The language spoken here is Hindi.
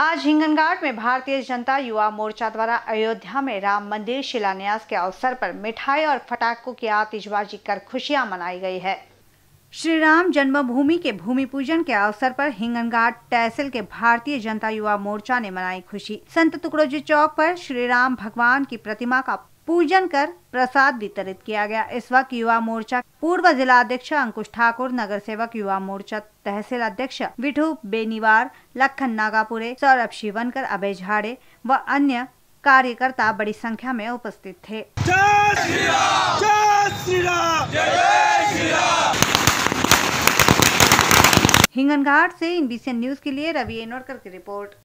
आज हिंगनघाट में भारतीय जनता युवा मोर्चा द्वारा अयोध्या में राम मंदिर शिलान्यास के अवसर पर मिठाई और फटाखों की आतिशबाजी कर खुशियां मनाई गई है श्री राम जन्मभूमि के भूमि पूजन के अवसर पर हिंगनघाट तहसील के भारतीय जनता युवा मोर्चा ने मनाई खुशी संत टुकड़ोजी चौक पर श्री राम भगवान की प्रतिमा का पूजन कर प्रसाद वितरित किया गया इस वक्त युवा मोर्चा पूर्व जिला अध्यक्ष अंकुश ठाकुर नगर सेवक युवा मोर्चा तहसील अध्यक्ष विठू बेनीवार लखन नागापुरे सौरभ शिवनकर अभय झाड़े व अन्य कार्यकर्ता बड़ी संख्या में उपस्थित थे हिंगनघाट से इनबीसीएन न्यूज़ के लिए रवि एनोरकर की रिपोर्ट